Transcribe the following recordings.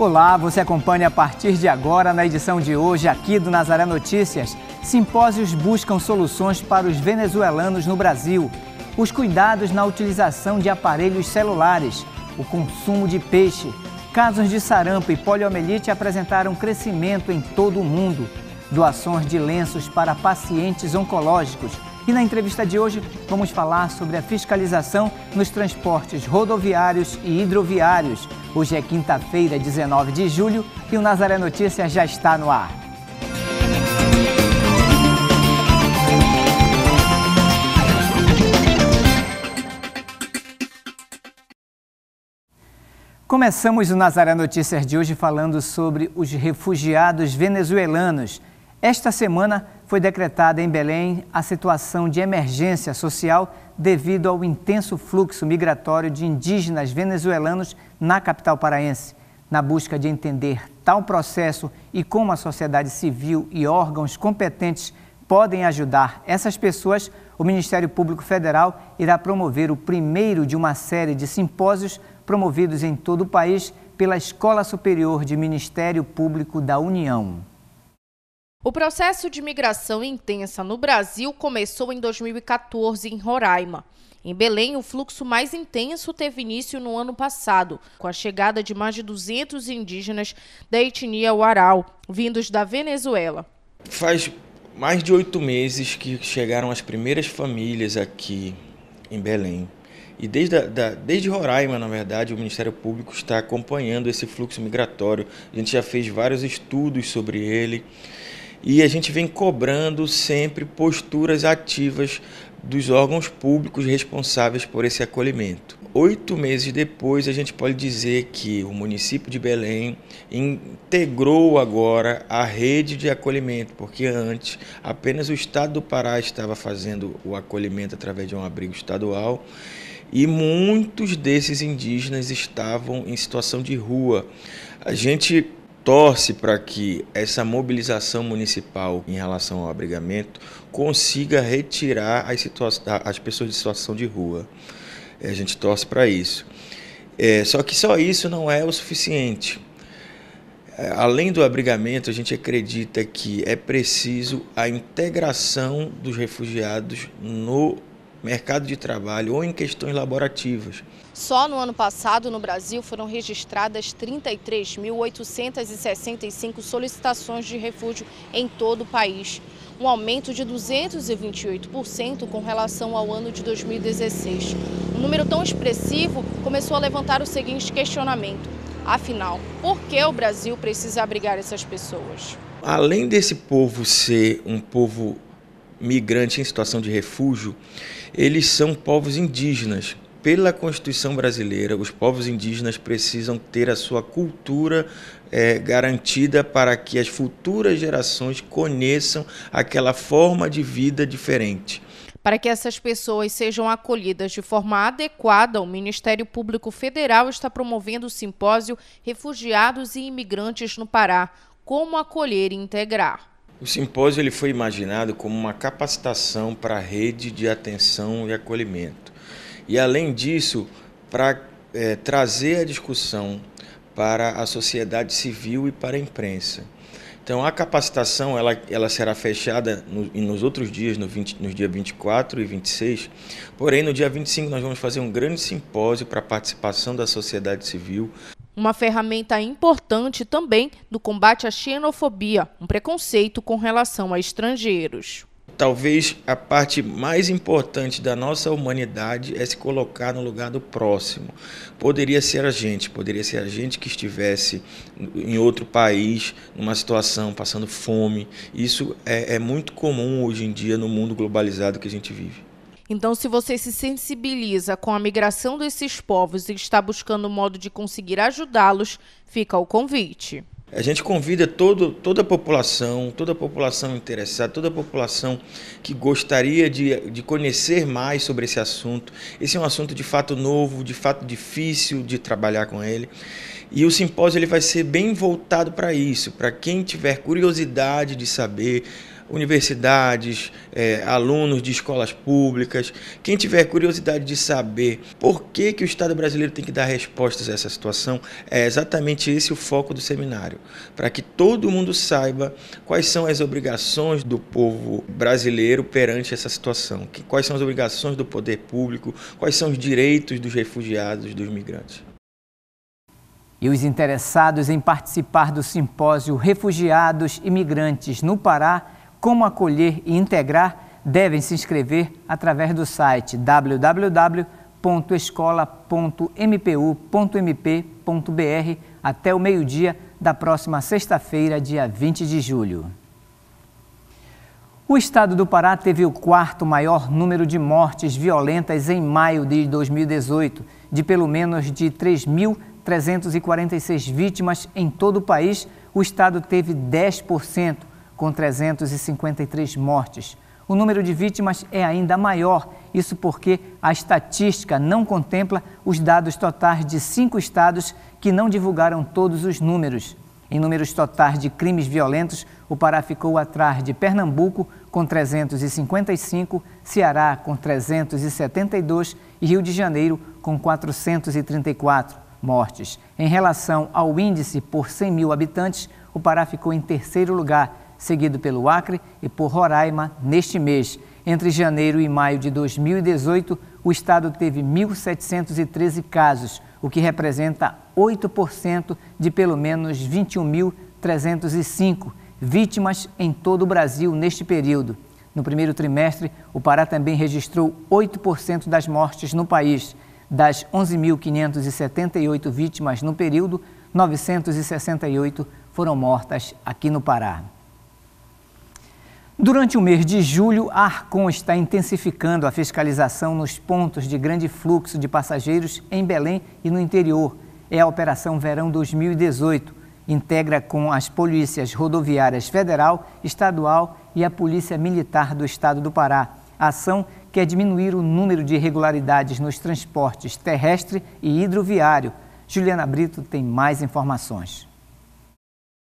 Olá, você acompanha a partir de agora na edição de hoje aqui do Nazaré Notícias. Simpósios buscam soluções para os venezuelanos no Brasil. Os cuidados na utilização de aparelhos celulares, o consumo de peixe. Casos de sarampo e poliomielite apresentaram crescimento em todo o mundo. Doações de lenços para pacientes oncológicos e na entrevista de hoje vamos falar sobre a fiscalização nos transportes rodoviários e hidroviários. Hoje é quinta-feira, 19 de julho, e o Nazaré Notícias já está no ar. Começamos o Nazaré Notícias de hoje falando sobre os refugiados venezuelanos esta semana foi decretada em Belém a situação de emergência social devido ao intenso fluxo migratório de indígenas venezuelanos na capital paraense. Na busca de entender tal processo e como a sociedade civil e órgãos competentes podem ajudar essas pessoas, o Ministério Público Federal irá promover o primeiro de uma série de simpósios promovidos em todo o país pela Escola Superior de Ministério Público da União. O processo de migração intensa no Brasil começou em 2014 em Roraima. Em Belém, o fluxo mais intenso teve início no ano passado, com a chegada de mais de 200 indígenas da etnia Uarau, vindos da Venezuela. Faz mais de oito meses que chegaram as primeiras famílias aqui em Belém. E desde, a, da, desde Roraima, na verdade, o Ministério Público está acompanhando esse fluxo migratório. A gente já fez vários estudos sobre ele e a gente vem cobrando sempre posturas ativas dos órgãos públicos responsáveis por esse acolhimento. Oito meses depois, a gente pode dizer que o município de Belém integrou agora a rede de acolhimento, porque antes apenas o estado do Pará estava fazendo o acolhimento através de um abrigo estadual e muitos desses indígenas estavam em situação de rua. A gente torce para que essa mobilização municipal em relação ao abrigamento consiga retirar as, as pessoas de situação de rua. É, a gente torce para isso. É, só que só isso não é o suficiente. É, além do abrigamento, a gente acredita que é preciso a integração dos refugiados no mercado de trabalho ou em questões laborativas. Só no ano passado, no Brasil, foram registradas 33.865 solicitações de refúgio em todo o país, um aumento de 228% com relação ao ano de 2016. Um número tão expressivo começou a levantar o seguinte questionamento: afinal, por que o Brasil precisa abrigar essas pessoas? Além desse povo ser um povo migrantes em situação de refúgio, eles são povos indígenas. Pela Constituição brasileira, os povos indígenas precisam ter a sua cultura é, garantida para que as futuras gerações conheçam aquela forma de vida diferente. Para que essas pessoas sejam acolhidas de forma adequada, o Ministério Público Federal está promovendo o simpósio Refugiados e Imigrantes no Pará: Como Acolher e Integrar. O simpósio ele foi imaginado como uma capacitação para a rede de atenção e acolhimento. E, além disso, para é, trazer a discussão para a sociedade civil e para a imprensa. Então, a capacitação ela, ela será fechada no, nos outros dias, no 20, nos dias 24 e 26. Porém, no dia 25, nós vamos fazer um grande simpósio para a participação da sociedade civil uma ferramenta importante também no combate à xenofobia, um preconceito com relação a estrangeiros. Talvez a parte mais importante da nossa humanidade é se colocar no lugar do próximo. Poderia ser a gente, poderia ser a gente que estivesse em outro país, numa situação, passando fome. Isso é, é muito comum hoje em dia no mundo globalizado que a gente vive. Então, se você se sensibiliza com a migração desses povos e está buscando um modo de conseguir ajudá-los, fica o convite. A gente convida todo, toda a população, toda a população interessada, toda a população que gostaria de, de conhecer mais sobre esse assunto. Esse é um assunto de fato novo, de fato difícil de trabalhar com ele. E o simpósio ele vai ser bem voltado para isso, para quem tiver curiosidade de saber universidades, é, alunos de escolas públicas, quem tiver curiosidade de saber por que, que o Estado brasileiro tem que dar respostas a essa situação, é exatamente esse o foco do seminário, para que todo mundo saiba quais são as obrigações do povo brasileiro perante essa situação, que, quais são as obrigações do poder público, quais são os direitos dos refugiados, dos migrantes. E os interessados em participar do simpósio Refugiados e Migrantes no Pará como acolher e integrar, devem se inscrever através do site www.escola.mpu.mp.br até o meio-dia da próxima sexta-feira, dia 20 de julho. O estado do Pará teve o quarto maior número de mortes violentas em maio de 2018, de pelo menos de 3.346 vítimas em todo o país, o estado teve 10%, com 353 mortes. O número de vítimas é ainda maior, isso porque a estatística não contempla os dados totais de cinco estados que não divulgaram todos os números. Em números totais de crimes violentos, o Pará ficou atrás de Pernambuco, com 355, Ceará, com 372 e Rio de Janeiro, com 434 mortes. Em relação ao índice por 100 mil habitantes, o Pará ficou em terceiro lugar, seguido pelo Acre e por Roraima neste mês. Entre janeiro e maio de 2018, o estado teve 1.713 casos, o que representa 8% de pelo menos 21.305 vítimas em todo o Brasil neste período. No primeiro trimestre, o Pará também registrou 8% das mortes no país. Das 11.578 vítimas no período, 968 foram mortas aqui no Pará. Durante o mês de julho, a Arcon está intensificando a fiscalização nos pontos de grande fluxo de passageiros em Belém e no interior. É a Operação Verão 2018. Integra com as polícias rodoviárias federal, estadual e a Polícia Militar do Estado do Pará. A ação quer diminuir o número de irregularidades nos transportes terrestre e hidroviário. Juliana Brito tem mais informações.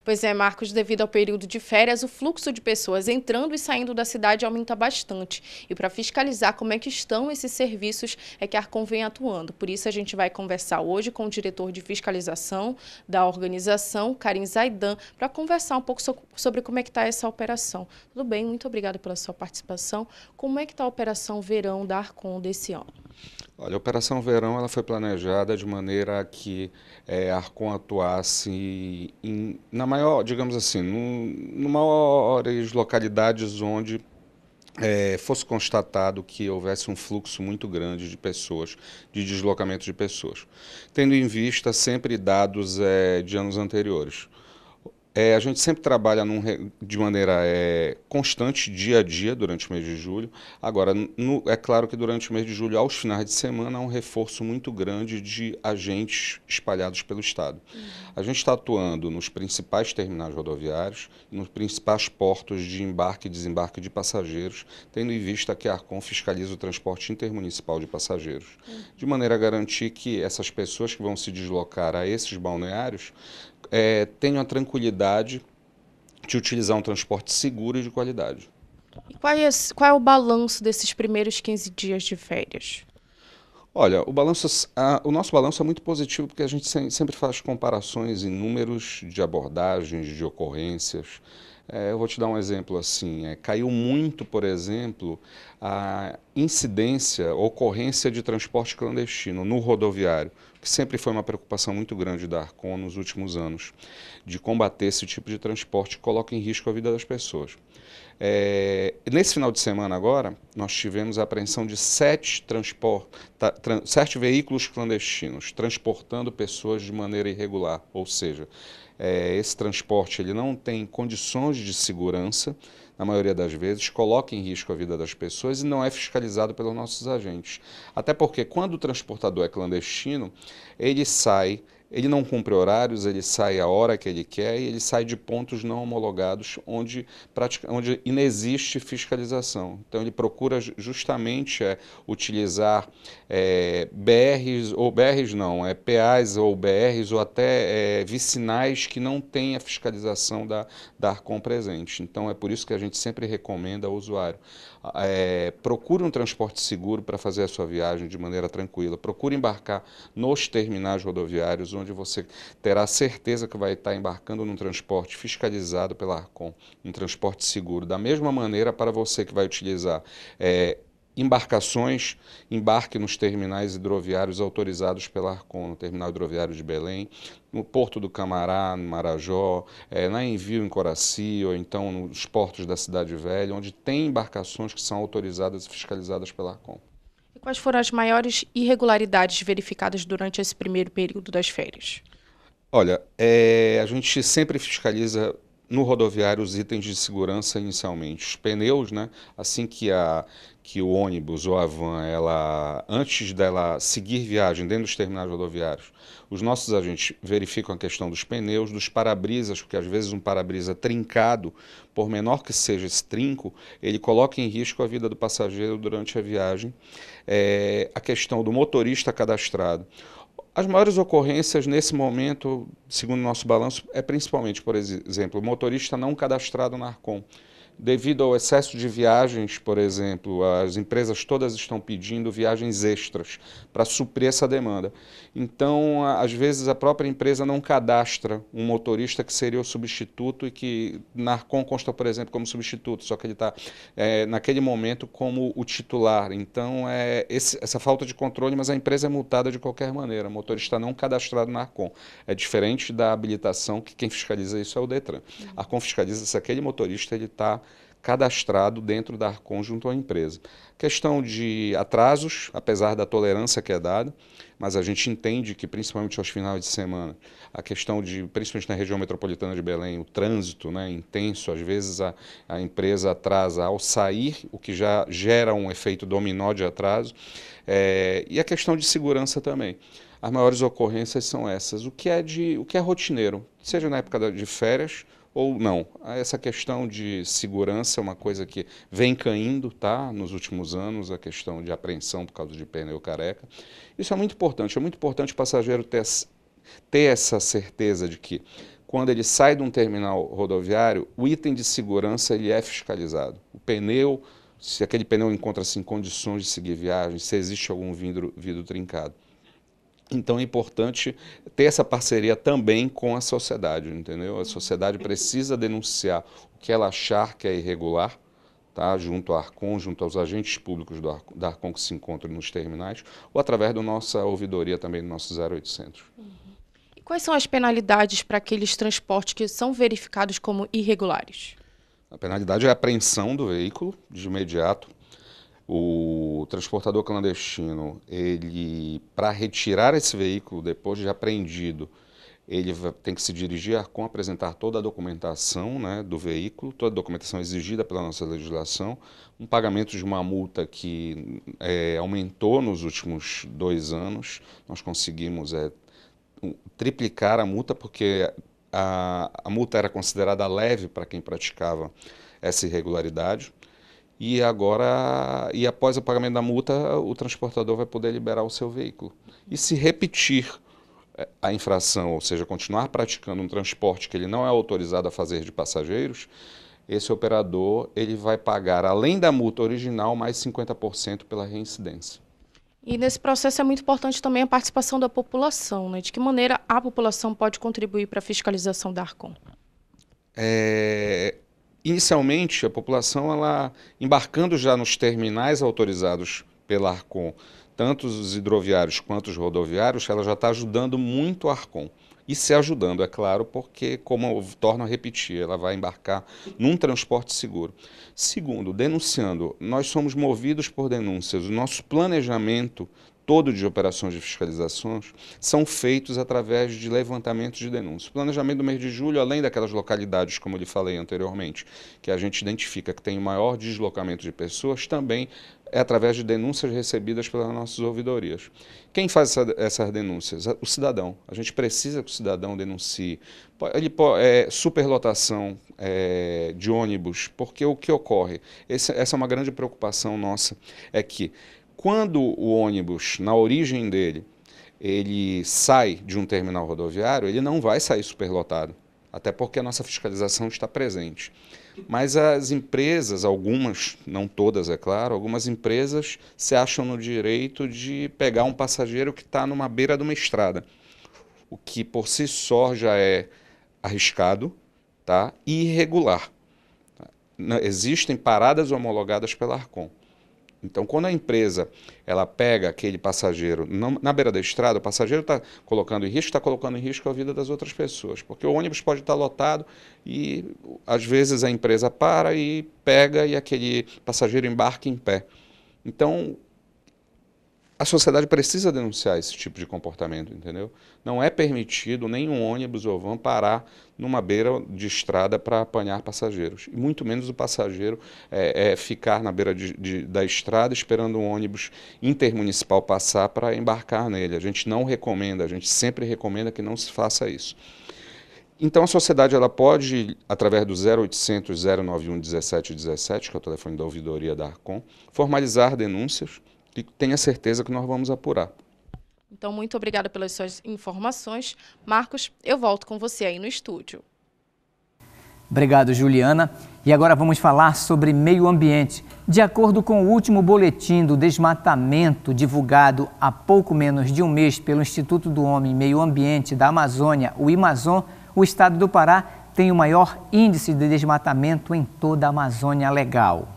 Pois é, Marcos, devido ao período de férias, o fluxo de pessoas entrando e saindo da cidade aumenta bastante. E para fiscalizar como é que estão esses serviços, é que a Arcon vem atuando. Por isso, a gente vai conversar hoje com o diretor de fiscalização da organização, Karim Zaidan, para conversar um pouco sobre como é que está essa operação. Tudo bem, muito obrigada pela sua participação. Como é que está a operação verão da Arcon desse ano? Olha, a Operação Verão ela foi planejada de maneira que é, Arcon atuasse em, na maior, digamos assim, no, maiores localidades onde é, fosse constatado que houvesse um fluxo muito grande de pessoas, de deslocamento de pessoas, tendo em vista sempre dados é, de anos anteriores. É, a gente sempre trabalha num, de maneira é, constante, dia a dia, durante o mês de julho. Agora, no, é claro que durante o mês de julho, aos finais de semana, há um reforço muito grande de agentes espalhados pelo Estado. Uhum. A gente está atuando nos principais terminais rodoviários, nos principais portos de embarque e desembarque de passageiros, tendo em vista que a Arcon fiscaliza o transporte intermunicipal de passageiros, uhum. de maneira a garantir que essas pessoas que vão se deslocar a esses balneários é, tenham a tranquilidade de utilizar um transporte seguro e de qualidade. E qual é, qual é o balanço desses primeiros 15 dias de férias? Olha, o, balanço, a, o nosso balanço é muito positivo porque a gente sempre faz comparações em números de abordagens, de ocorrências. É, eu vou te dar um exemplo assim. É, caiu muito, por exemplo, a incidência, ocorrência de transporte clandestino no rodoviário que sempre foi uma preocupação muito grande da Arcon nos últimos anos, de combater esse tipo de transporte que coloca em risco a vida das pessoas. É, nesse final de semana agora, nós tivemos a apreensão de sete, transport, sete veículos clandestinos transportando pessoas de maneira irregular, ou seja, é, esse transporte ele não tem condições de segurança, na maioria das vezes, coloca em risco a vida das pessoas e não é fiscalizado pelos nossos agentes. Até porque, quando o transportador é clandestino, ele sai ele não cumpre horários, ele sai a hora que ele quer e ele sai de pontos não homologados onde, pratica, onde inexiste fiscalização. Então ele procura justamente é, utilizar é, BRs, ou BRs não, é PAs ou BRs ou até é, vicinais que não têm a fiscalização da, da Arcom presente. Então é por isso que a gente sempre recomenda ao usuário é, procure um transporte seguro para fazer a sua viagem de maneira tranquila. Procure embarcar nos terminais rodoviários, onde você terá certeza que vai estar embarcando num transporte fiscalizado pela ARCOM, um transporte seguro. Da mesma maneira, para você que vai utilizar é, embarcações embarque nos terminais hidroviários autorizados pela Arcon, no terminal hidroviário de Belém, no Porto do Camará, no Marajó, é, na Envio em Coraci, ou então nos portos da Cidade Velha, onde tem embarcações que são autorizadas e fiscalizadas pela Arcon. E quais foram as maiores irregularidades verificadas durante esse primeiro período das férias? Olha, é, a gente sempre fiscaliza no rodoviário os itens de segurança inicialmente, os pneus, né? Assim que a que o ônibus ou a van, ela antes dela seguir viagem dentro dos terminais rodoviários, os nossos agentes verificam a questão dos pneus, dos para-brisas, porque às vezes um para-brisa trincado, por menor que seja esse trinco, ele coloca em risco a vida do passageiro durante a viagem. É, a questão do motorista cadastrado. As maiores ocorrências nesse momento, segundo o nosso balanço, é principalmente, por exemplo, motorista não cadastrado na Arcom devido ao excesso de viagens, por exemplo, as empresas todas estão pedindo viagens extras para suprir essa demanda. Então, às vezes, a própria empresa não cadastra um motorista que seria o substituto e que Arcon consta, por exemplo, como substituto, só que ele está, é, naquele momento, como o titular. Então, é esse, essa falta de controle, mas a empresa é multada de qualquer maneira. O motorista não cadastrado na Arcon. É diferente da habilitação, que quem fiscaliza isso é o Detran. A Arcon fiscaliza se aquele motorista ele está cadastrado dentro da Arcon junto à empresa. Questão de atrasos, apesar da tolerância que é dada, mas a gente entende que, principalmente aos finais de semana, a questão de, principalmente na região metropolitana de Belém, o trânsito né, intenso, às vezes a, a empresa atrasa ao sair, o que já gera um efeito dominó de atraso, é, e a questão de segurança também as maiores ocorrências são essas. O que é de, o que é rotineiro, seja na época de férias ou não? Ah, essa questão de segurança é uma coisa que vem caindo, tá? Nos últimos anos, a questão de apreensão por causa de pneu careca. Isso é muito importante. É muito importante o passageiro ter, ter essa certeza de que quando ele sai de um terminal rodoviário, o item de segurança ele é fiscalizado. O pneu, se aquele pneu encontra-se em condições de seguir viagem, se existe algum vidro, vidro trincado. Então é importante ter essa parceria também com a sociedade, entendeu? A sociedade precisa denunciar o que ela achar que é irregular, tá? junto ao ARCON, junto aos agentes públicos do Arcon, da ARCON que se encontram nos terminais, ou através da nossa ouvidoria também, do nosso 0800. Uhum. E quais são as penalidades para aqueles transportes que são verificados como irregulares? A penalidade é a apreensão do veículo de imediato, o transportador clandestino, ele para retirar esse veículo depois de apreendido, ele tem que se dirigir a apresentar toda a documentação né, do veículo, toda a documentação exigida pela nossa legislação, um pagamento de uma multa que é, aumentou nos últimos dois anos, nós conseguimos é, triplicar a multa, porque a, a multa era considerada leve para quem praticava essa irregularidade e agora e após o pagamento da multa o transportador vai poder liberar o seu veículo e se repetir é, a infração, ou seja, continuar praticando um transporte que ele não é autorizado a fazer de passageiros, esse operador ele vai pagar além da multa original mais 50% pela reincidência. E nesse processo é muito importante também a participação da população, né? De que maneira a população pode contribuir para a fiscalização da Arcon? É, Inicialmente, a população, ela embarcando já nos terminais autorizados pela Arcon, tanto os hidroviários quanto os rodoviários, ela já está ajudando muito a Arcon. E se ajudando, é claro, porque, como eu torno a repetir, ela vai embarcar num transporte seguro. Segundo, denunciando, nós somos movidos por denúncias. O nosso planejamento todo de operações de fiscalizações são feitos através de levantamentos de denúncias. O planejamento do mês de julho, além daquelas localidades, como eu lhe falei anteriormente, que a gente identifica que tem o maior deslocamento de pessoas, também é através de denúncias recebidas pelas nossas ouvidorias. Quem faz essa, essas denúncias? É o cidadão. A gente precisa que o cidadão denuncie. Ele, é, superlotação é, de ônibus, porque o que ocorre? Esse, essa é uma grande preocupação nossa, é que quando o ônibus, na origem dele, ele sai de um terminal rodoviário, ele não vai sair superlotado, até porque a nossa fiscalização está presente. Mas as empresas, algumas, não todas é claro, algumas empresas se acham no direito de pegar um passageiro que está numa beira de uma estrada, o que por si só já é arriscado tá? e irregular. Existem paradas homologadas pela ARCOM. Então, quando a empresa ela pega aquele passageiro não, na beira da estrada, o passageiro está colocando em risco, está colocando em risco a vida das outras pessoas, porque o ônibus pode estar tá lotado e às vezes a empresa para e pega e aquele passageiro embarca em pé. Então, a sociedade precisa denunciar esse tipo de comportamento, entendeu? Não é permitido nenhum ônibus ou van parar numa beira de estrada para apanhar passageiros. E muito menos o passageiro é, é ficar na beira de, de, da estrada esperando um ônibus intermunicipal passar para embarcar nele. A gente não recomenda, a gente sempre recomenda que não se faça isso. Então a sociedade ela pode, através do 0800 091 1717, que é o telefone da ouvidoria da Arcom, formalizar denúncias e tenha certeza que nós vamos apurar. Então, muito obrigada pelas suas informações. Marcos, eu volto com você aí no estúdio. Obrigado, Juliana. E agora vamos falar sobre meio ambiente. De acordo com o último boletim do desmatamento divulgado há pouco menos de um mês pelo Instituto do Homem e Meio Ambiente da Amazônia, o Amazon, o estado do Pará tem o maior índice de desmatamento em toda a Amazônia Legal.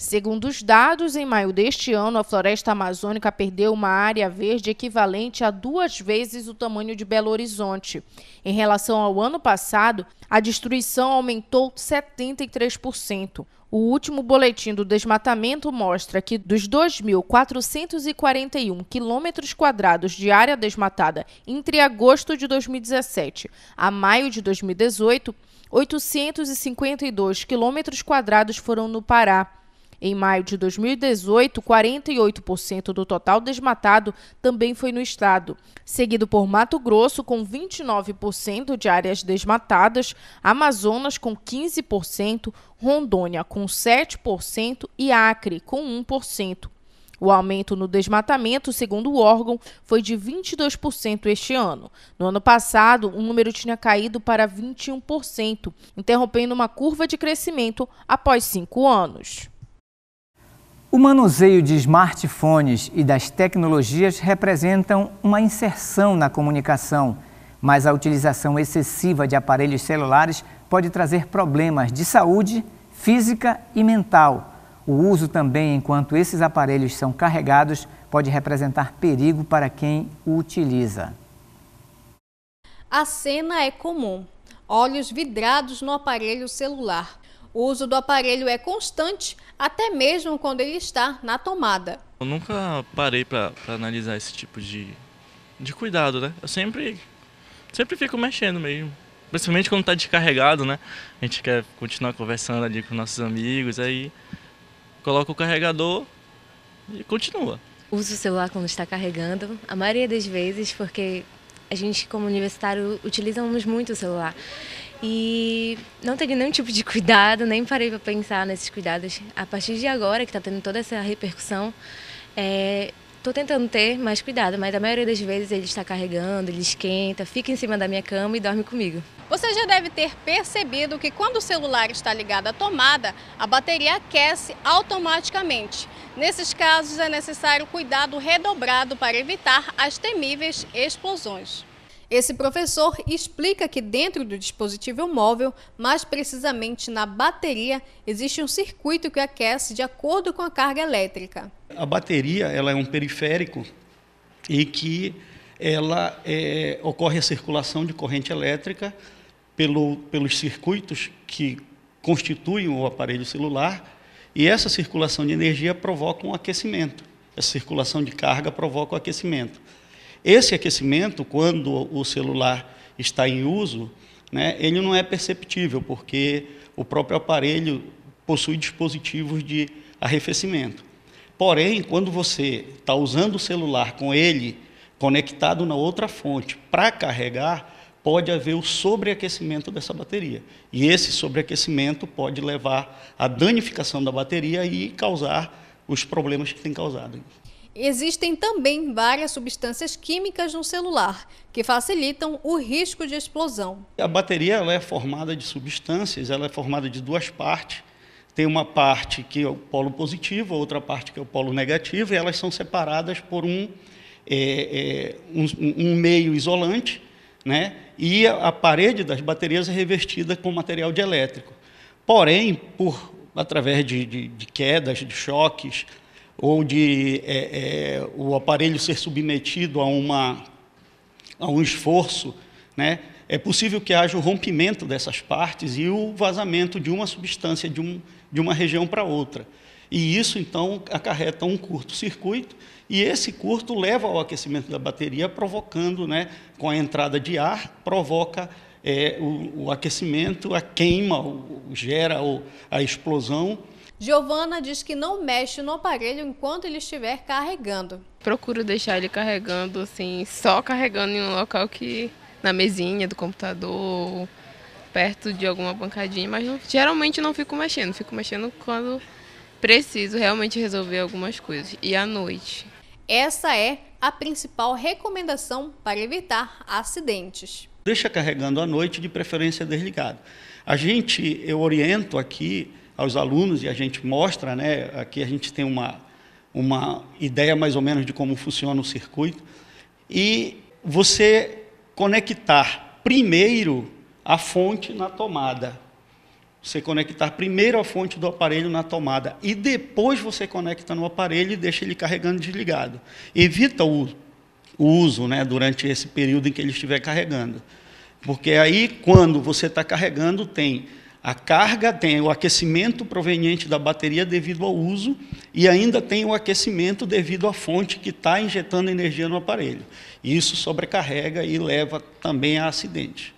Segundo os dados, em maio deste ano, a floresta amazônica perdeu uma área verde equivalente a duas vezes o tamanho de Belo Horizonte. Em relação ao ano passado, a destruição aumentou 73%. O último boletim do desmatamento mostra que dos 2.441 quilômetros quadrados de área desmatada entre agosto de 2017 a maio de 2018, 852 quilômetros quadrados foram no Pará. Em maio de 2018, 48% do total desmatado também foi no estado, seguido por Mato Grosso, com 29% de áreas desmatadas, Amazonas, com 15%, Rondônia, com 7% e Acre, com 1%. O aumento no desmatamento, segundo o órgão, foi de 22% este ano. No ano passado, o número tinha caído para 21%, interrompendo uma curva de crescimento após cinco anos. O manuseio de smartphones e das tecnologias representam uma inserção na comunicação, mas a utilização excessiva de aparelhos celulares pode trazer problemas de saúde, física e mental. O uso também, enquanto esses aparelhos são carregados, pode representar perigo para quem o utiliza. A cena é comum: olhos vidrados no aparelho celular. O uso do aparelho é constante, até mesmo quando ele está na tomada. Eu nunca parei para analisar esse tipo de, de cuidado, né? Eu sempre, sempre fico mexendo mesmo. Principalmente quando está descarregado, né? A gente quer continuar conversando ali com nossos amigos, aí coloca o carregador e continua. Uso o celular quando está carregando, a maioria das vezes, porque a gente, como universitário, utilizamos muito o celular. E não teve nenhum tipo de cuidado, nem parei para pensar nesses cuidados. A partir de agora, que está tendo toda essa repercussão, estou é, tentando ter mais cuidado, mas a maioria das vezes ele está carregando, ele esquenta, fica em cima da minha cama e dorme comigo. Você já deve ter percebido que quando o celular está ligado à tomada, a bateria aquece automaticamente. Nesses casos, é necessário cuidado redobrado para evitar as temíveis explosões. Esse professor explica que dentro do dispositivo móvel, mais precisamente na bateria, existe um circuito que aquece de acordo com a carga elétrica. A bateria ela é um periférico e que ela é, ocorre a circulação de corrente elétrica pelo, pelos circuitos que constituem o aparelho celular e essa circulação de energia provoca um aquecimento. Essa circulação de carga provoca o aquecimento. Esse aquecimento, quando o celular está em uso, né, ele não é perceptível, porque o próprio aparelho possui dispositivos de arrefecimento. Porém, quando você está usando o celular com ele conectado na outra fonte para carregar, pode haver o sobreaquecimento dessa bateria. E esse sobreaquecimento pode levar à danificação da bateria e causar os problemas que tem causado. Existem também várias substâncias químicas no celular que facilitam o risco de explosão. A bateria ela é formada de substâncias, ela é formada de duas partes. Tem uma parte que é o polo positivo, outra parte que é o polo negativo, e elas são separadas por um, é, é, um, um meio isolante, né? e a, a parede das baterias é revestida com material dielétrico elétrico. Porém, por, através de, de, de quedas, de choques, ou de é, é, o aparelho ser submetido a, uma, a um esforço, né, é possível que haja o rompimento dessas partes e o vazamento de uma substância de, um, de uma região para outra. E isso, então, acarreta um curto-circuito, e esse curto leva ao aquecimento da bateria, provocando, né, com a entrada de ar, provoca é, o, o, aquecimento, a queima, o, gera o, a explosão Giovana diz que não mexe no aparelho enquanto ele estiver carregando. Procuro deixar ele carregando, assim, só carregando em um local que. na mesinha do computador, perto de alguma bancadinha, mas não, geralmente não fico mexendo. Fico mexendo quando preciso realmente resolver algumas coisas. E à noite. Essa é a principal recomendação para evitar acidentes. Deixa carregando à noite, de preferência desligado. A gente, eu oriento aqui aos alunos e a gente mostra, né? Aqui a gente tem uma, uma ideia mais ou menos de como funciona o circuito. E você conectar primeiro a fonte na tomada. Você conectar primeiro a fonte do aparelho na tomada e depois você conecta no aparelho e deixa ele carregando desligado. Evita o, o uso né, durante esse período em que ele estiver carregando. Porque aí, quando você está carregando, tem a carga tem o aquecimento proveniente da bateria devido ao uso e ainda tem o aquecimento devido à fonte que está injetando energia no aparelho. Isso sobrecarrega e leva também a acidente.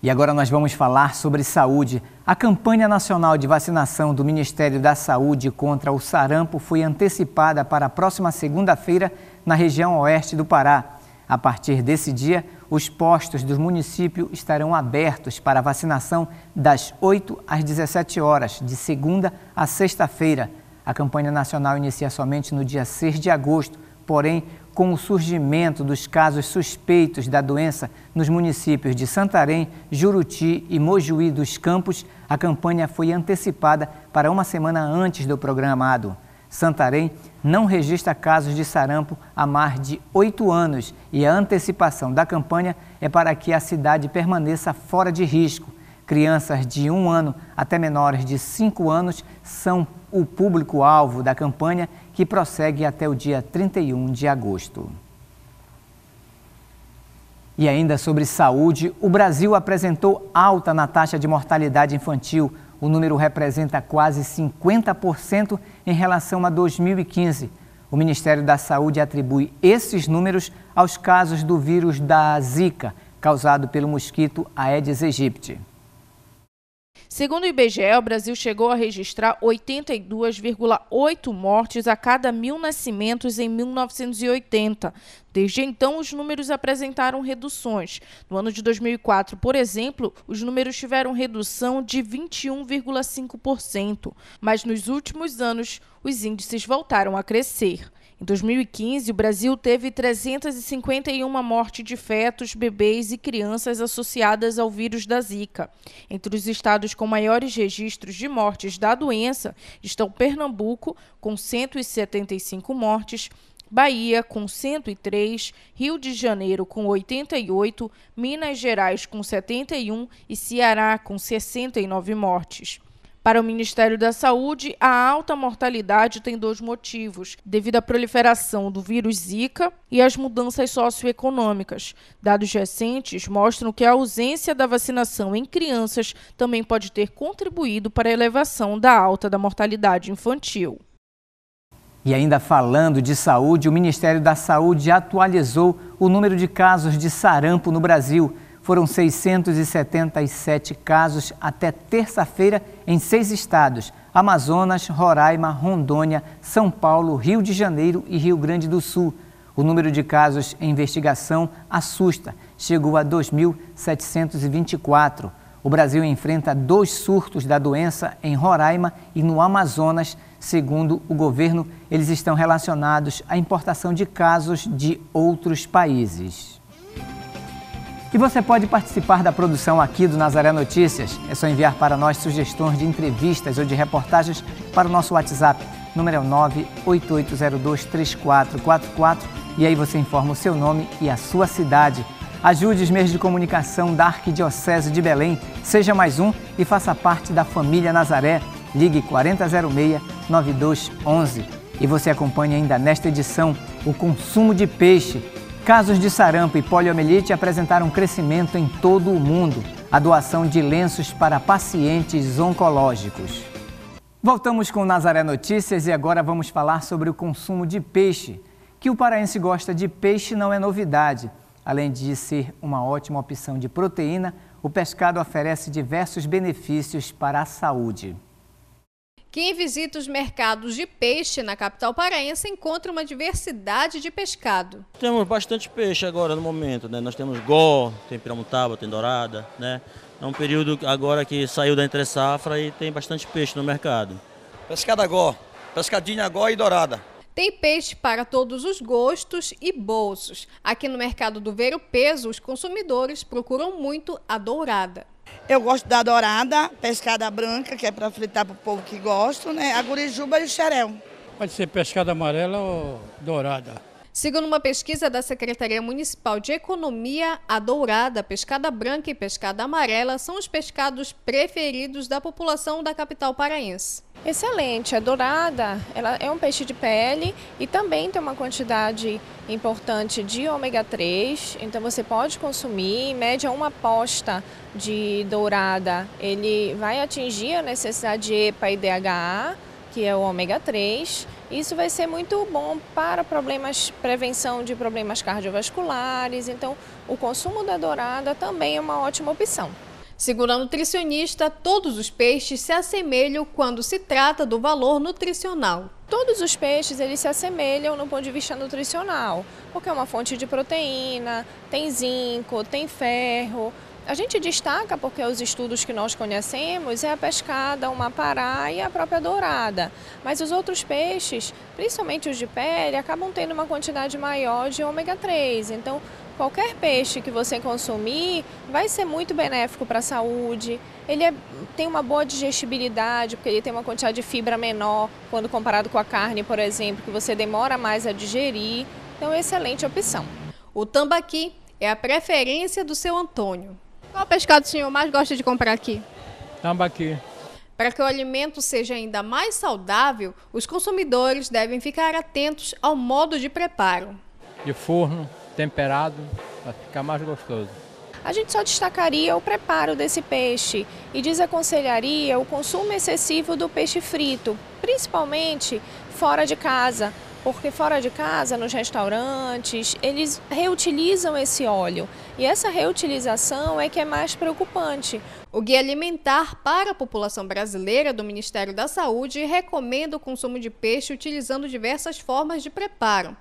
E agora nós vamos falar sobre saúde. A campanha nacional de vacinação do Ministério da Saúde contra o sarampo foi antecipada para a próxima segunda-feira na região oeste do Pará. A partir desse dia, os postos do município estarão abertos para vacinação das 8 às 17 horas, de segunda a sexta-feira. A campanha nacional inicia somente no dia 6 de agosto, porém, com o surgimento dos casos suspeitos da doença nos municípios de Santarém, Juruti e Mojuí dos Campos, a campanha foi antecipada para uma semana antes do programado. Santarém não registra casos de sarampo há mais de oito anos e a antecipação da campanha é para que a cidade permaneça fora de risco. Crianças de um ano até menores de cinco anos são o público-alvo da campanha, que prossegue até o dia 31 de agosto. E ainda sobre saúde, o Brasil apresentou alta na taxa de mortalidade infantil. O número representa quase 50% em relação a 2015. O Ministério da Saúde atribui esses números aos casos do vírus da Zika, causado pelo mosquito Aedes aegypti. Segundo o IBGE, o Brasil chegou a registrar 82,8 mortes a cada mil nascimentos em 1980. Desde então, os números apresentaram reduções. No ano de 2004, por exemplo, os números tiveram redução de 21,5%. Mas nos últimos anos, os índices voltaram a crescer. Em 2015, o Brasil teve 351 mortes de fetos, bebês e crianças associadas ao vírus da Zika. Entre os estados com maiores registros de mortes da doença estão Pernambuco, com 175 mortes, Bahia com 103, Rio de Janeiro com 88, Minas Gerais com 71 e Ceará com 69 mortes. Para o Ministério da Saúde, a alta mortalidade tem dois motivos: devido à proliferação do vírus Zika e às mudanças socioeconômicas. Dados recentes mostram que a ausência da vacinação em crianças também pode ter contribuído para a elevação da alta da mortalidade infantil. E ainda falando de saúde, o Ministério da Saúde atualizou o número de casos de sarampo no Brasil. Foram 677 casos até terça-feira em seis estados: Amazonas, Roraima, Rondônia, São Paulo, Rio de Janeiro e Rio Grande do Sul. O número de casos em investigação assusta, chegou a 2.724. O Brasil enfrenta dois surtos da doença em Roraima e no Amazonas. Segundo o governo, eles estão relacionados à importação de casos de outros países. E você pode participar da produção aqui do Nazaré Notícias. É só enviar para nós sugestões de entrevistas ou de reportagens para o nosso WhatsApp. número é o 988023444 e aí você informa o seu nome e a sua cidade. Ajude os meios de comunicação da Arquidiocese de Belém. Seja mais um e faça parte da família Nazaré. Ligue 4006-9211. E você acompanha ainda nesta edição o consumo de peixe casos de sarampo e poliomielite apresentaram crescimento em todo o mundo. A doação de lenços para pacientes oncológicos. Voltamos com Nazaré Notícias e agora vamos falar sobre o consumo de peixe. Que o paraense gosta de peixe não é novidade. Além de ser uma ótima opção de proteína, o pescado oferece diversos benefícios para a saúde. Quem visita os mercados de peixe na capital paraense encontra uma diversidade de pescado. Temos bastante peixe agora no momento, né? Nós temos gó, tem piramutaba, tem dourada, né? É um período agora que saiu da entre safra e tem bastante peixe no mercado. Pescada gó, pescadinha gó e dourada. Tem peixe para todos os gostos e bolsos. Aqui no mercado do Ver Peso, os consumidores procuram muito a dourada. Eu gosto da dourada, pescada branca, que é para fritar para o povo que gosta, né? A gurijuba e o xerel. Pode ser pescada amarela ou dourada. Segundo uma pesquisa da Secretaria Municipal de Economia, a dourada, pescada branca e pescada amarela são os pescados preferidos da população da capital paraense. Excelente, a dourada ela é um peixe de pele e também tem uma quantidade importante de ômega 3, então você pode consumir em média uma aposta de dourada, ele vai atingir a necessidade de EPA e DHA, que é o ômega 3. Isso vai ser muito bom para problemas, prevenção de problemas cardiovasculares. Então, o consumo da dourada também é uma ótima opção. Segundo a nutricionista, todos os peixes se assemelham quando se trata do valor nutricional. Todos os peixes eles se assemelham no ponto de vista nutricional, porque é uma fonte de proteína, tem zinco, tem ferro, a gente destaca porque os estudos que nós conhecemos é a pescada, o mapará e a própria dourada. Mas os outros peixes, principalmente os de pele, acabam tendo uma quantidade maior de ômega 3. Então, qualquer peixe que você consumir vai ser muito benéfico para a saúde. Ele é, tem uma boa digestibilidade, porque ele tem uma quantidade de fibra menor quando comparado com a carne, por exemplo, que você demora mais a digerir. Então, excelente opção. O tambaqui é a preferência do seu Antônio. Qual pescado o senhor mais gosta de comprar aqui? Tambaqui. Para que o alimento seja ainda mais saudável, os consumidores devem ficar atentos ao modo de preparo. De forno, temperado, para ficar mais gostoso. A gente só destacaria o preparo desse peixe e desaconselharia o consumo excessivo do peixe frito, principalmente fora de casa, porque fora de casa, nos restaurantes, eles reutilizam esse óleo. E essa reutilização é que é mais preocupante. O Guia Alimentar para a População Brasileira do Ministério da Saúde recomenda o consumo de peixe utilizando diversas formas de preparo.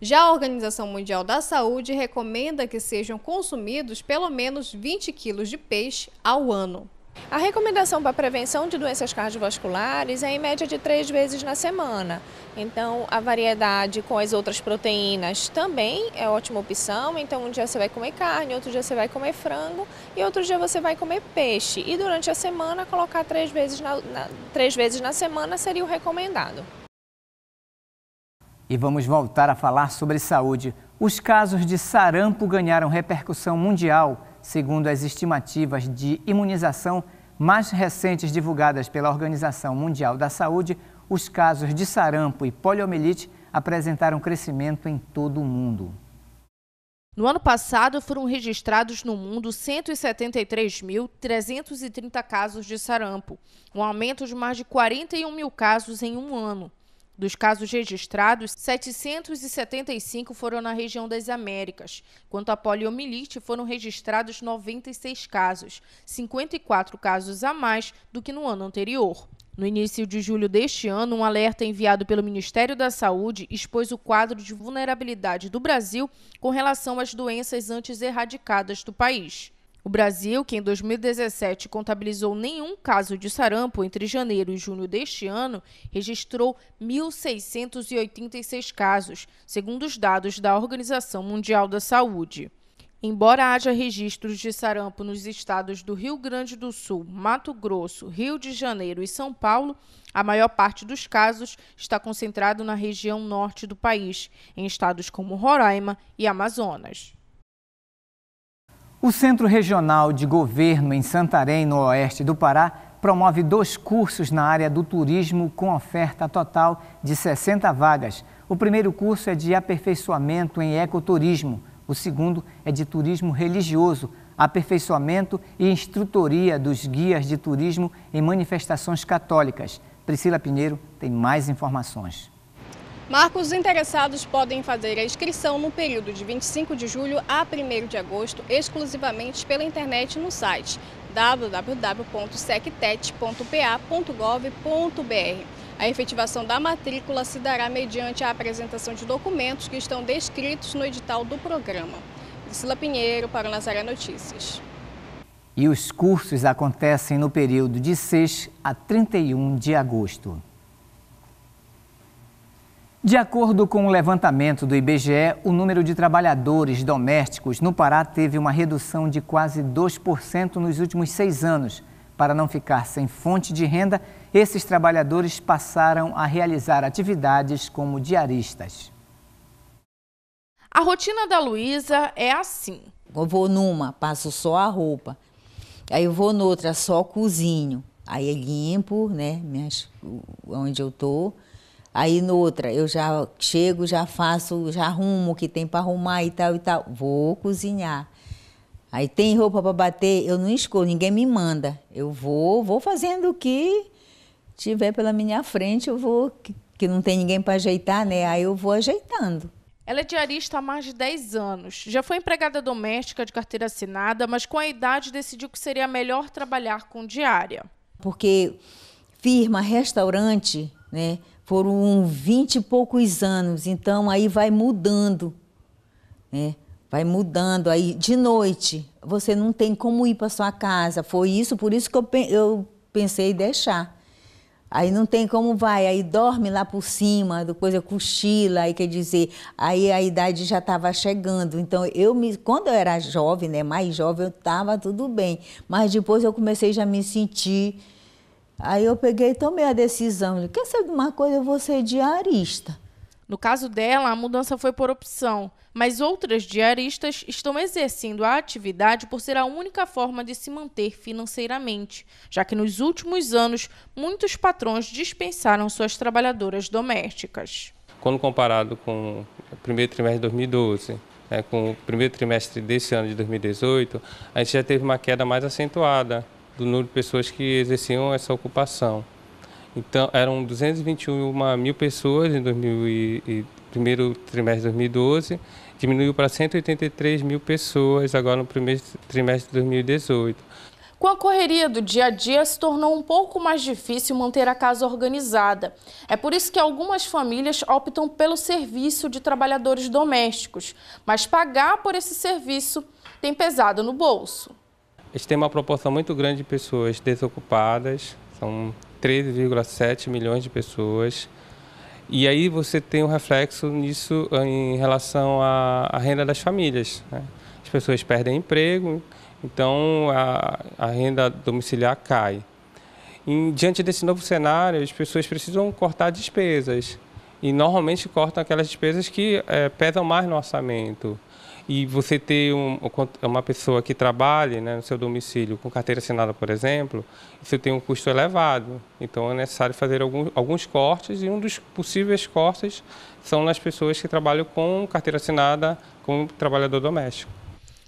Já a Organização Mundial da Saúde recomenda que sejam consumidos pelo menos 20 quilos de peixe ao ano. A recomendação para prevenção de doenças cardiovasculares é em média de três vezes na semana. Então, a variedade com as outras proteínas também é ótima opção. Então, um dia você vai comer carne, outro dia você vai comer frango e outro dia você vai comer peixe. E durante a semana, colocar três vezes na, na três vezes na semana seria o recomendado. E vamos voltar a falar sobre saúde. Os casos de sarampo ganharam repercussão mundial segundo as estimativas de imunização mais recentes divulgadas pela Organização Mundial da Saúde, os casos de sarampo e poliomielite apresentaram crescimento em todo o mundo. No ano passado, foram registrados no mundo 173.330 casos de sarampo, um aumento de mais de 41 mil casos em um ano. Dos casos registrados, 775 foram na região das Américas. Quanto à poliomielite, foram registrados 96 casos, 54 casos a mais do que no ano anterior. No início de julho deste ano, um alerta enviado pelo Ministério da Saúde expôs o quadro de vulnerabilidade do Brasil com relação às doenças antes erradicadas do país. O Brasil, que em 2017 contabilizou nenhum caso de sarampo entre janeiro e junho deste ano, registrou 1.686 casos, segundo os dados da Organização Mundial da Saúde. Embora haja registros de sarampo nos estados do Rio Grande do Sul, Mato Grosso, Rio de Janeiro e São Paulo, a maior parte dos casos está concentrado na região norte do país, em estados como Roraima e Amazonas. O Centro Regional de Governo em Santarém, no oeste do Pará, promove dois cursos na área do turismo com oferta total de 60 vagas. O primeiro curso é de aperfeiçoamento em ecoturismo, o segundo é de turismo religioso, aperfeiçoamento e instrutoria dos guias de turismo em manifestações católicas. Priscila Pinheiro tem mais informações. Marcos, interessados podem fazer a inscrição no período de 25 de julho a 1 de agosto, exclusivamente pela internet no site www.sectet.pa.gov.br. A efetivação da matrícula se dará mediante a apresentação de documentos que estão descritos no edital do programa. Priscila Pinheiro para o Nazaré Notícias. E os cursos acontecem no período de 6 a 31 de agosto. De acordo com o um levantamento do IBGE, o número de trabalhadores domésticos no Pará teve uma redução de quase 2% nos últimos seis anos. Para não ficar sem fonte de renda, esses trabalhadores passaram a realizar atividades como diaristas. A rotina da Luísa é assim. Eu vou numa, passo só a roupa. Aí eu vou noutra, só cozinho. Aí eu é limpo, né, minhas, onde eu tô Aí noutra, eu já chego, já faço, já arrumo o que tem para arrumar e tal e tal. Vou cozinhar. Aí tem roupa para bater, eu não escolho, ninguém me manda. Eu vou, vou fazendo o que tiver pela minha frente, eu vou que, que não tem ninguém para ajeitar, né? Aí eu vou ajeitando. Ela é diarista há mais de 10 anos. Já foi empregada doméstica de carteira assinada, mas com a idade decidiu que seria melhor trabalhar com diária. Porque firma, restaurante, né? foram vinte e poucos anos, então aí vai mudando, né? Vai mudando. Aí de noite você não tem como ir para sua casa. Foi isso, por isso que eu, eu pensei em deixar. Aí não tem como vai, aí dorme lá por cima, depois eu cochila, aí quer dizer, aí a idade já estava chegando. Então eu me, quando eu era jovem, né, mais jovem, eu estava tudo bem, mas depois eu comecei já a me sentir Aí eu peguei e tomei a decisão. quer ser de uma coisa? Eu vou ser diarista. No caso dela, a mudança foi por opção, mas outras diaristas estão exercendo a atividade por ser a única forma de se manter financeiramente, já que nos últimos anos muitos patrões dispensaram suas trabalhadoras domésticas. Quando comparado com o primeiro trimestre de 2012, né, com o primeiro trimestre desse ano de 2018, a gente já teve uma queda mais acentuada do número de pessoas que exerciam essa ocupação. Então, eram 221 mil pessoas em 2000 e, e, primeiro trimestre de 2012, diminuiu para 183 mil pessoas agora no primeiro trimestre de 2018. Com a correria do dia a dia, se tornou um pouco mais difícil manter a casa organizada. É por isso que algumas famílias optam pelo serviço de trabalhadores domésticos, mas pagar por esse serviço tem pesado no bolso. A gente tem uma proporção muito grande de pessoas desocupadas, são 13,7 milhões de pessoas. E aí você tem um reflexo nisso eh, em relação à, à renda das famílias. Né? As pessoas perdem emprego, então a, a renda domiciliar cai. E, diante desse novo cenário, as pessoas precisam cortar despesas. E normalmente cortam aquelas despesas que é, pesam mais no orçamento. E você ter um, uma pessoa que trabalhe né, no seu domicílio com carteira assinada, por exemplo, isso tem um custo elevado. Então é necessário fazer alguns cortes e um dos possíveis cortes são nas pessoas que trabalham com carteira assinada como trabalhador doméstico.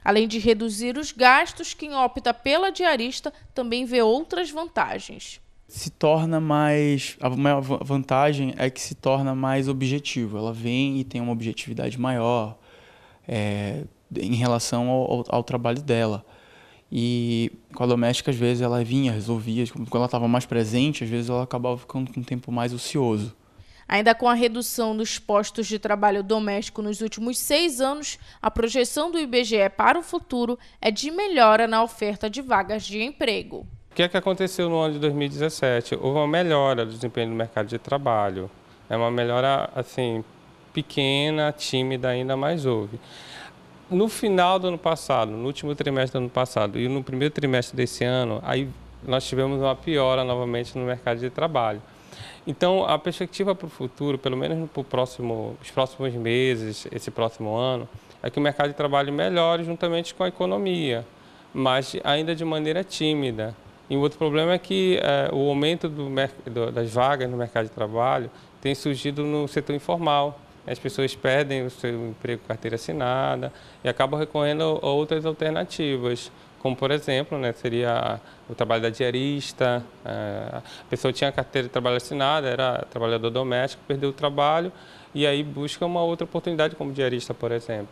Além de reduzir os gastos, quem opta pela diarista também vê outras vantagens. Se torna mais. A maior vantagem é que se torna mais objetivo. Ela vem e tem uma objetividade maior é, em relação ao, ao, ao, trabalho dela. E com a doméstica, às vezes ela vinha, resolvia, quando ela estava mais presente, às vezes ela acabava ficando com um tempo mais ocioso. Ainda com a redução dos postos de trabalho doméstico nos últimos seis anos, a projeção do IBGE para o futuro é de melhora na oferta de vagas de emprego. O que é que aconteceu no ano de 2017? Houve uma melhora do desempenho do mercado de trabalho. É uma melhora, assim, pequena, tímida ainda, mais houve. No final do ano passado, no último trimestre do ano passado e no primeiro trimestre desse ano, aí nós tivemos uma piora novamente no mercado de trabalho. Então, a perspectiva para o futuro, pelo menos para próximo, os próximos meses, esse próximo ano, é que o mercado de trabalho melhore juntamente com a economia, mas ainda de maneira tímida. E o outro problema é que é, o aumento do, das vagas no mercado de trabalho tem surgido no setor informal, as pessoas perdem o seu emprego carteira assinada e acabam recorrendo a outras alternativas, como por exemplo, né, seria o trabalho da diarista, eh, a pessoa tinha carteira de trabalho assinada, era trabalhador doméstico, perdeu o trabalho e aí busca uma outra oportunidade como diarista, por exemplo.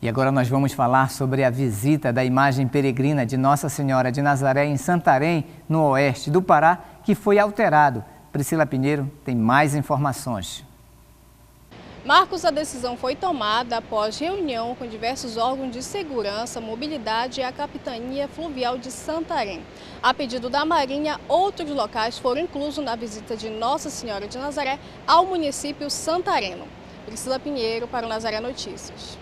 E agora nós vamos falar sobre a visita da imagem peregrina de Nossa Senhora de Nazaré em Santarém, no oeste do Pará, que foi alterado. Priscila Pinheiro tem mais informações. Marcos, a decisão foi tomada após reunião com diversos órgãos de segurança, mobilidade e a Capitania Fluvial de Santarém. A pedido da Marinha, outros locais foram inclusos na visita de Nossa Senhora de Nazaré ao município santareno. Priscila Pinheiro para o Nazaré Notícias.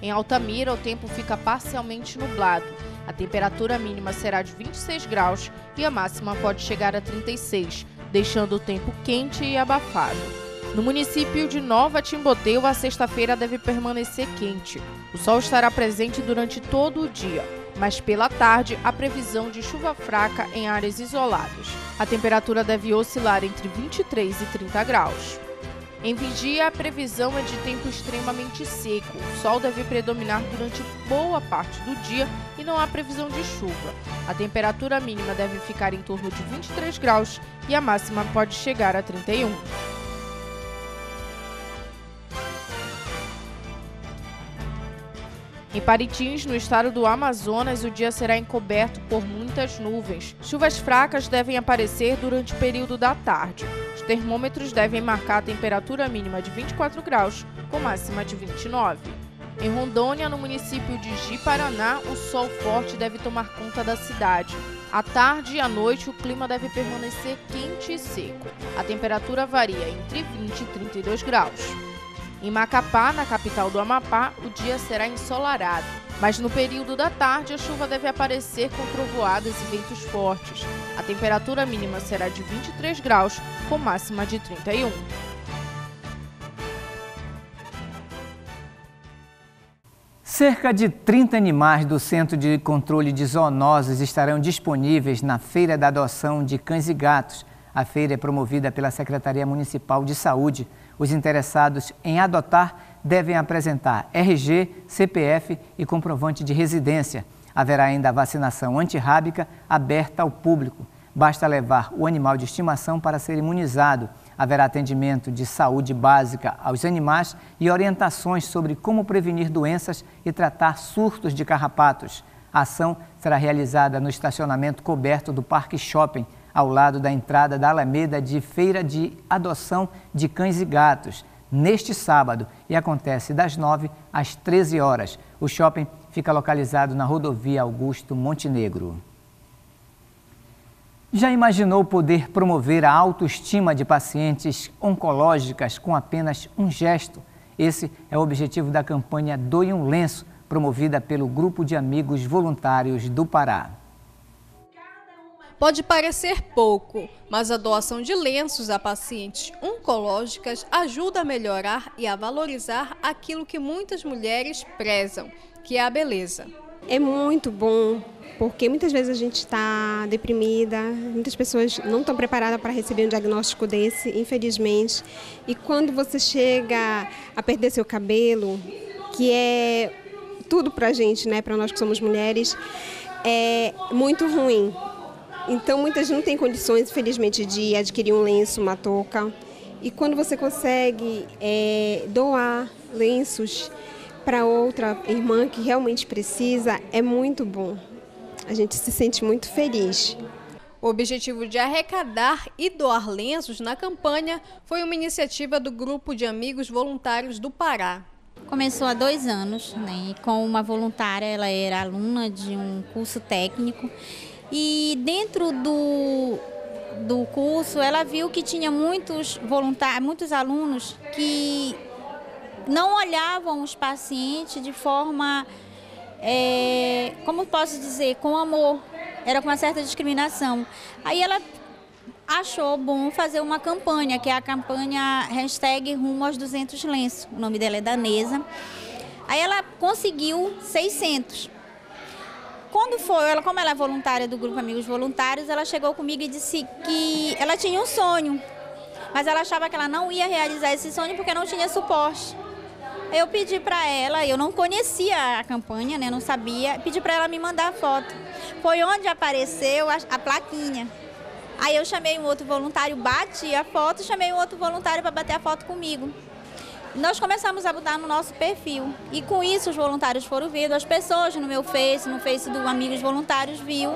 Em Altamira, o tempo fica parcialmente nublado. A temperatura mínima será de 26 graus e a máxima pode chegar a 36, deixando o tempo quente e abafado. No município de Nova Timboteu, a sexta-feira deve permanecer quente. O sol estará presente durante todo o dia, mas pela tarde há previsão de chuva fraca em áreas isoladas. A temperatura deve oscilar entre 23 e 30 graus. Em Vigia, a previsão é de tempo extremamente seco. O sol deve predominar durante boa parte do dia e não há previsão de chuva. A temperatura mínima deve ficar em torno de 23 graus e a máxima pode chegar a 31. Em Paritins, no estado do Amazonas, o dia será encoberto por muitas nuvens. Chuvas fracas devem aparecer durante o período da tarde. Os termômetros devem marcar a temperatura mínima de 24 graus, com máxima de 29. Em Rondônia, no município de Ji Paraná, o sol forte deve tomar conta da cidade. À tarde e à noite, o clima deve permanecer quente e seco. A temperatura varia entre 20 e 32 graus. Em Macapá, na capital do Amapá, o dia será ensolarado, mas no período da tarde a chuva deve aparecer com trovoadas e ventos fortes. A temperatura mínima será de 23 graus, com máxima de 31. Cerca de 30 animais do Centro de Controle de Zoonoses estarão disponíveis na Feira da Adoção de Cães e Gatos. A feira é promovida pela Secretaria Municipal de Saúde. Os interessados em adotar devem apresentar RG, CPF e comprovante de residência. Haverá ainda a vacinação antirrábica aberta ao público. Basta levar o animal de estimação para ser imunizado. Haverá atendimento de saúde básica aos animais e orientações sobre como prevenir doenças e tratar surtos de carrapatos. A ação será realizada no estacionamento coberto do Parque Shopping, ao lado da entrada da Alameda de Feira de Adoção de Cães e Gatos, neste sábado, e acontece das 9 às 13 horas. O shopping fica localizado na rodovia Augusto Montenegro. Já imaginou poder promover a autoestima de pacientes oncológicas com apenas um gesto? Esse é o objetivo da campanha Doe um Lenço, promovida pelo Grupo de Amigos Voluntários do Pará. Pode parecer pouco, mas a doação de lenços a pacientes oncológicas ajuda a melhorar e a valorizar aquilo que muitas mulheres prezam, que é a beleza. É muito bom, porque muitas vezes a gente está deprimida, muitas pessoas não estão preparadas para receber um diagnóstico desse, infelizmente. E quando você chega a perder seu cabelo, que é tudo para a gente, né, para nós que somos mulheres, é muito ruim. Então muitas não têm condições, infelizmente, de adquirir um lenço, uma touca. E quando você consegue é, doar lenços para outra irmã que realmente precisa, é muito bom. A gente se sente muito feliz. O objetivo de arrecadar e doar lenços na campanha foi uma iniciativa do grupo de amigos voluntários do Pará. Começou há dois anos, né, com uma voluntária, ela era aluna de um curso técnico e dentro do, do curso, ela viu que tinha muitos voluntários, muitos alunos que não olhavam os pacientes de forma, é, como posso dizer, com amor. Era com uma certa discriminação. Aí ela achou bom fazer uma campanha, que é a campanha hashtag rumo aos 200 lenços. O nome dela é Danesa. Aí ela conseguiu 600. Quando foi, ela, como ela é voluntária do grupo Amigos Voluntários, ela chegou comigo e disse que ela tinha um sonho, mas ela achava que ela não ia realizar esse sonho porque não tinha suporte. Eu pedi para ela, eu não conhecia a campanha, né, não sabia, pedi para ela me mandar foto. Foi onde apareceu a, a plaquinha. Aí eu chamei um outro voluntário, bati a foto, chamei um outro voluntário para bater a foto comigo nós começamos a botar no nosso perfil. E com isso os voluntários foram vendo, as pessoas no meu Face, no Face do Amigos Voluntários viu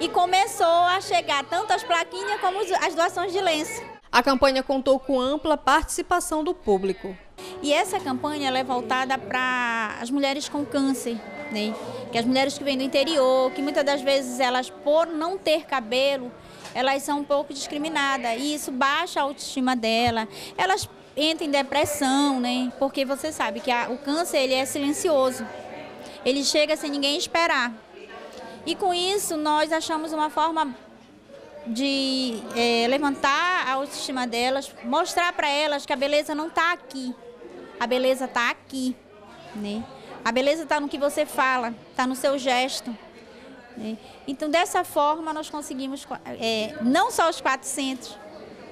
e começou a chegar tanto as plaquinhas como as doações de lenço. A campanha contou com ampla participação do público. E essa campanha é voltada para as mulheres com câncer, né? que as mulheres que vêm do interior, que muitas das vezes elas, por não ter cabelo, elas são um pouco discriminadas e isso baixa a autoestima dela. Elas entra em depressão, né? Porque você sabe que a, o câncer ele é silencioso. Ele chega sem ninguém esperar. E com isso nós achamos uma forma de é, levantar a autoestima delas, mostrar para elas que a beleza não está aqui. A beleza está aqui, né? A beleza está no que você fala, está no seu gesto. Né? Então, dessa forma, nós conseguimos é, não só os 400,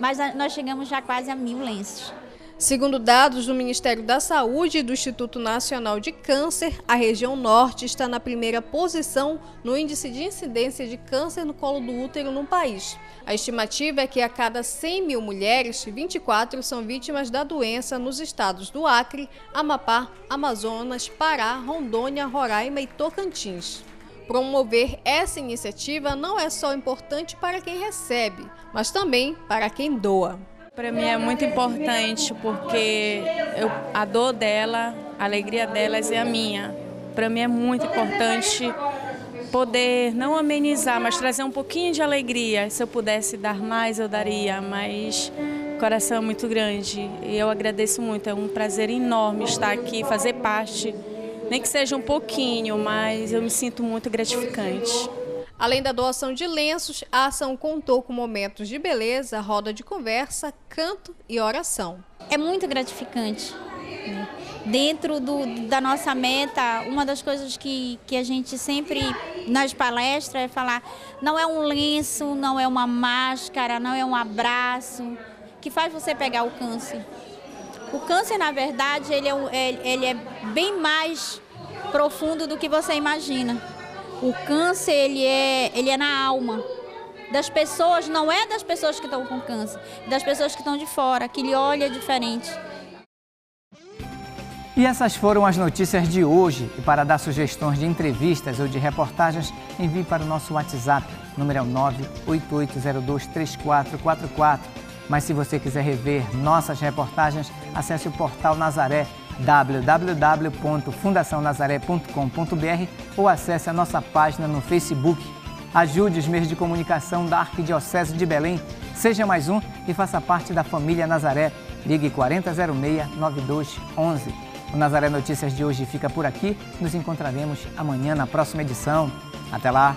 mas nós chegamos já quase a mil lenços. Segundo dados do Ministério da Saúde e do Instituto Nacional de Câncer, a região norte está na primeira posição no índice de incidência de câncer no colo do útero no país. A estimativa é que a cada 100 mil mulheres, 24 são vítimas da doença nos estados do Acre, Amapá, Amazonas, Pará, Rondônia, Roraima e Tocantins. Promover essa iniciativa não é só importante para quem recebe, mas também para quem doa. Para mim é muito importante porque eu, a dor dela, a alegria delas é a minha. Para mim é muito importante poder não amenizar, mas trazer um pouquinho de alegria. Se eu pudesse dar mais, eu daria, mas o coração é muito grande e eu agradeço muito. É um prazer enorme estar aqui, fazer parte, nem que seja um pouquinho, mas eu me sinto muito gratificante. Além da doação de lenços, a ação contou com momentos de beleza, roda de conversa, canto e oração. É muito gratificante. Dentro do, da nossa meta, uma das coisas que, que a gente sempre nas palestras é falar: não é um lenço, não é uma máscara, não é um abraço que faz você pegar o câncer. O câncer, na verdade, ele é, é ele é bem mais profundo do que você imagina o câncer ele é, ele é na alma das pessoas, não é das pessoas que estão com câncer, é das pessoas que estão de fora, que lhe olha diferente. E essas foram as notícias de hoje. E para dar sugestões de entrevistas ou de reportagens, envie para o nosso WhatsApp, número é 988023444. Mas se você quiser rever nossas reportagens, acesse o portal Nazaré www.fundacionazaré.com.br ou acesse a nossa página no Facebook. Ajude os meios de comunicação da Arquidiocese de Belém. Seja mais um e faça parte da família Nazaré. Ligue 4006-9211. O Nazaré Notícias de hoje fica por aqui. Nos encontraremos amanhã na próxima edição. Até lá!